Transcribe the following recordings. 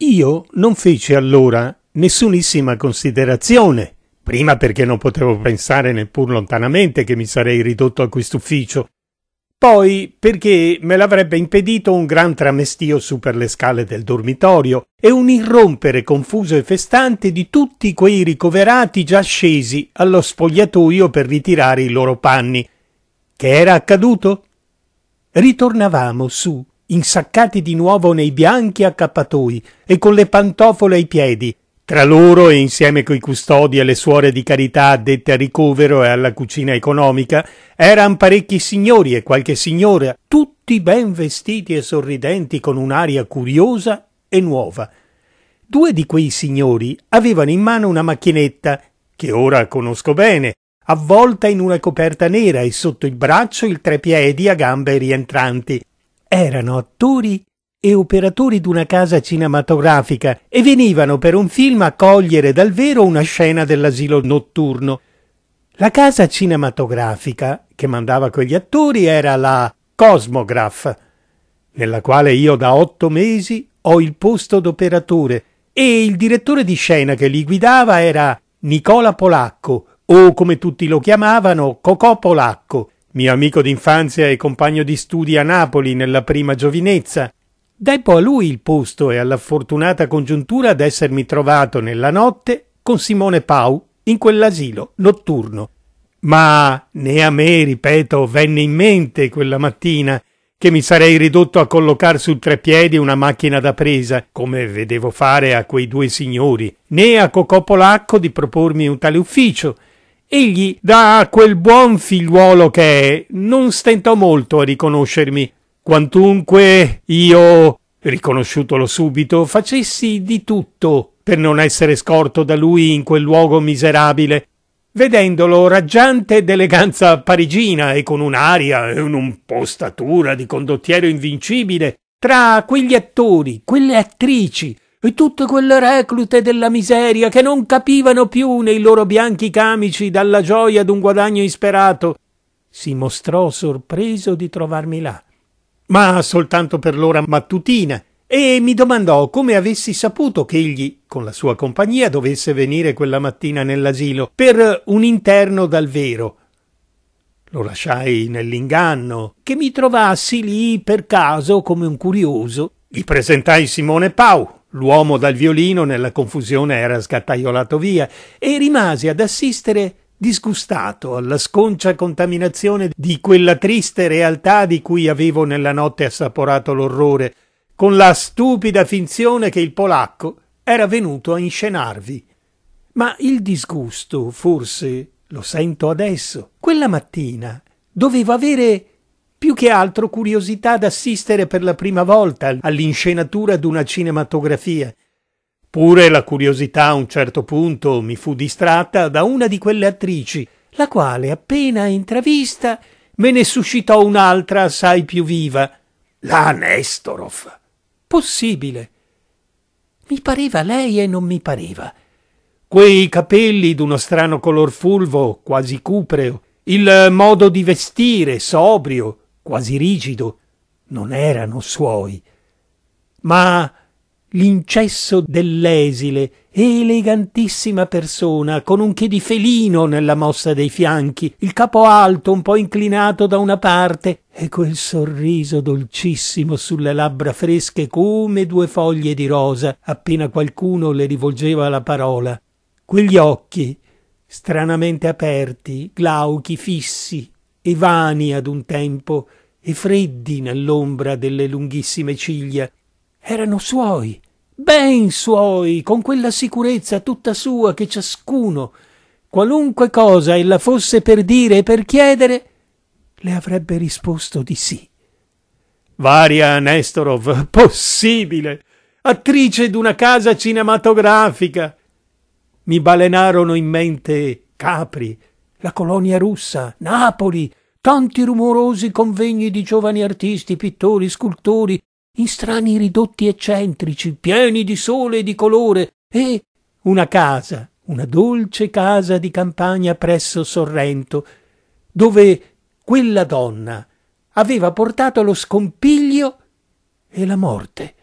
Io non feci allora nessunissima considerazione, prima perché non potevo pensare neppur lontanamente che mi sarei ridotto a quest'ufficio, poi perché me l'avrebbe impedito un gran tramestio su per le scale del dormitorio e un irrompere confuso e festante di tutti quei ricoverati già scesi allo spogliatoio per ritirare i loro panni. Che era accaduto? Ritornavamo su insaccati di nuovo nei bianchi accappatoi e con le pantofole ai piedi. Tra loro e insieme coi custodi e le suore di carità addette al ricovero e alla cucina economica, eran parecchi signori e qualche signora, tutti ben vestiti e sorridenti con un'aria curiosa e nuova. Due di quei signori avevano in mano una macchinetta, che ora conosco bene, avvolta in una coperta nera e sotto il braccio il trepiedi a gambe rientranti, erano attori e operatori di una casa cinematografica e venivano per un film a cogliere dal vero una scena dell'asilo notturno. La casa cinematografica che mandava quegli attori era la Cosmograph, nella quale io da otto mesi ho il posto d'operatore e il direttore di scena che li guidava era Nicola Polacco, o come tutti lo chiamavano Cocò Polacco, mio amico d'infanzia e compagno di studi a Napoli nella prima giovinezza. Debbo a lui il posto e alla fortunata congiuntura d'essermi trovato nella notte con Simone Pau in quell'asilo notturno. Ma né a me, ripeto, venne in mente quella mattina che mi sarei ridotto a collocar sul treppiedi una macchina da presa, come vedevo fare a quei due signori, né a Cocò Polacco di propormi un tale ufficio, Egli, da quel buon figliuolo che è, non stentò molto a riconoscermi, quantunque io, riconosciutolo subito, facessi di tutto per non essere scorto da lui in quel luogo miserabile, vedendolo raggiante d'eleganza parigina e con un'aria e un'impostatura di condottiero invincibile, tra quegli attori, quelle attrici, e tutte quelle reclute della miseria che non capivano più nei loro bianchi camici dalla gioia d'un guadagno isperato. Si mostrò sorpreso di trovarmi là, ma soltanto per l'ora mattutina, e mi domandò come avessi saputo che egli, con la sua compagnia, dovesse venire quella mattina nell'asilo per un interno dal vero. Lo lasciai nell'inganno che mi trovassi lì per caso come un curioso. Gli presentai Simone Pau, L'uomo dal violino nella confusione era sgattaiolato via e rimasi ad assistere disgustato alla sconcia contaminazione di quella triste realtà di cui avevo nella notte assaporato l'orrore, con la stupida finzione che il polacco era venuto a inscenarvi. Ma il disgusto, forse, lo sento adesso, quella mattina dovevo avere più che altro curiosità d'assistere per la prima volta all'inscenatura d'una cinematografia. Pure la curiosità a un certo punto mi fu distratta da una di quelle attrici, la quale appena intravista me ne suscitò un'altra assai più viva, la Nestorov. Possibile. Mi pareva lei e non mi pareva. Quei capelli d'uno strano color fulvo, quasi cupreo, il modo di vestire sobrio, quasi rigido, non erano suoi, ma l'incesso dell'esile, elegantissima persona, con un che di felino nella mossa dei fianchi, il capo alto un po' inclinato da una parte e quel sorriso dolcissimo sulle labbra fresche come due foglie di rosa appena qualcuno le rivolgeva la parola. Quegli occhi, stranamente aperti, glauchi, fissi e vani ad un tempo, e freddi nell'ombra delle lunghissime ciglia. Erano suoi, ben suoi, con quella sicurezza tutta sua che ciascuno, qualunque cosa ella fosse per dire e per chiedere, le avrebbe risposto di sì. Varia Nestorov, possibile! Attrice d'una casa cinematografica! Mi balenarono in mente Capri, la colonia russa, Napoli, tanti rumorosi convegni di giovani artisti, pittori, scultori, in strani ridotti eccentrici, pieni di sole e di colore, e una casa, una dolce casa di campagna presso Sorrento, dove quella donna aveva portato lo scompiglio e la morte.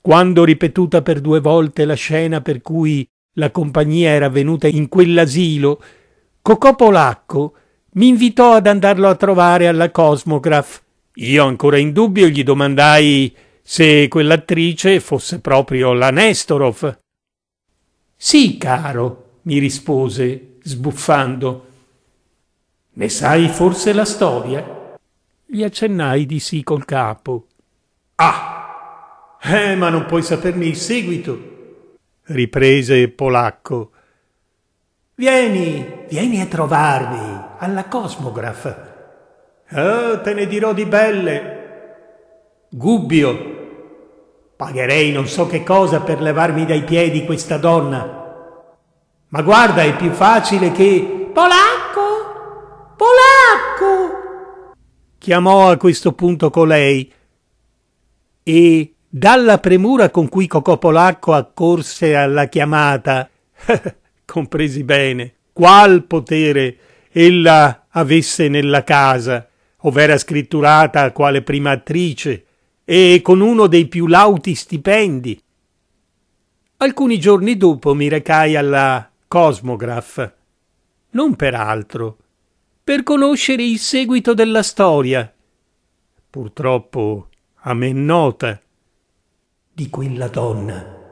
Quando ripetuta per due volte la scena per cui la compagnia era venuta in quell'asilo, Cocò Polacco mi invitò ad andarlo a trovare alla Cosmograph. Io ancora in dubbio gli domandai se quell'attrice fosse proprio la Nestorov. Sì, caro, mi rispose, sbuffando. Ne sai forse la storia? Gli accennai di sì col capo. Ah! Eh, ma non puoi saperne il seguito, riprese Polacco. Vieni, vieni a trovarmi alla Cosmograph. Oh, te ne dirò di belle. Gubbio. Pagherei non so che cosa per levarmi dai piedi questa donna. Ma guarda, è più facile che... Polacco! Polacco! Chiamò a questo punto colei e dalla premura con cui Cocò Polacco accorse alla chiamata, compresi bene, qual potere ella avesse nella casa, ov'era scritturata quale prima attrice, e con uno dei più lauti stipendi. Alcuni giorni dopo mi recai alla Cosmograph, non per altro, per conoscere il seguito della storia, purtroppo a me nota, di quella donna.